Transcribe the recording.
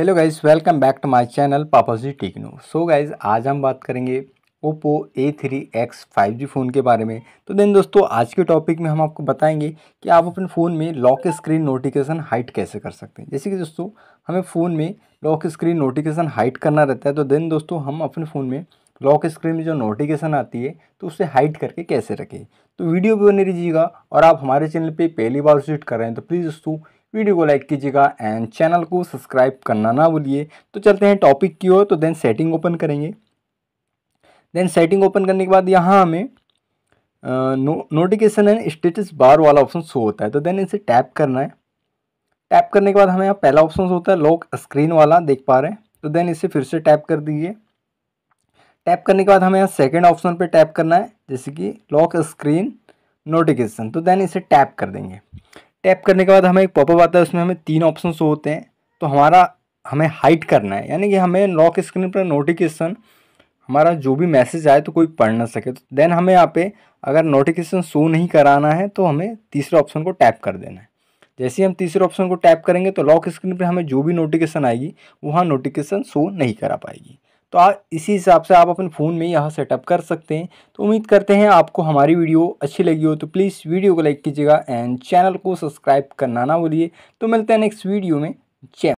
hello guys welcome back to my channel Papaji techno so guys आज हम बात करेंगे Oppo A three X five G phone के बारे में तो देन दोस्तों आज के टॉपिक में हम आपको बताएंगे कि आप अपने फ़ोन में लॉक स्क्रीन नोटिफिकेशन हाइट कैसे कर सकते हैं जैसे कि दोस्तों हमें फ़ोन में लॉक स्क्रीन नोटिफिकेशन हाइट करना रहता है तो देन दोस्तों हम अपने फ़ोन में लॉक स्क्रीन में जो नोटिफिकेशन आती है तो उसे हाइट करके कैसे रखें तो वीडियो भी बने रहिएगा और आप हमारे चैनल पर पहली बार विजिट कर रहे हैं तो प्लीज़ दोस्तों वीडियो को लाइक कीजिएगा एंड चैनल को सब्सक्राइब करना ना भूलिए तो चलते हैं टॉपिक की ओर तो देन सेटिंग ओपन करेंगे देन सेटिंग ओपन करने के बाद यहाँ हमें नोटिफिकेशन एंड स्टेटस बार वाला ऑप्शन शो होता है तो देन इसे टैप करना है टैप करने के बाद हमें यहाँ पहला ऑप्शन होता है लॉक स्क्रीन वाला देख पा रहे हैं तो देन इसे फिर से टैप कर दीजिए टैप करने के बाद हमें यहाँ सेकेंड ऑप्शन पर टैप करना है जैसे कि लॉक स्क्रीन नोटिफिकेशन तो देन इसे टैप कर देंगे टैप करने के बाद हमें एक पॉपअप आता है उसमें हमें तीन ऑप्शन शो होते हैं तो हमारा हमें हाइट करना है यानी कि हमें लॉक स्क्रीन पर नोटिफिकेशन हमारा जो भी मैसेज आए तो कोई पढ़ ना सके तो देन हमें यहाँ पे अगर नोटिफिकेशन शो नहीं कराना है तो हमें तीसरे ऑप्शन को टैप कर देना है जैसे ही हम तीसरे ऑप्शन को टैप करेंगे तो लॉक स्क्रीन पर हमें जो भी नोटिफिकेशन आएगी वहाँ नोटिफिकेशन शो नहीं करा पाएगी तो आप इसी हिसाब से आप अपने फ़ोन में यहाँ सेटअप कर सकते हैं तो उम्मीद करते हैं आपको हमारी वीडियो अच्छी लगी हो तो प्लीज़ वीडियो को लाइक कीजिएगा एंड चैनल को सब्सक्राइब करना ना भूलिए तो मिलते हैं नेक्स्ट वीडियो में जय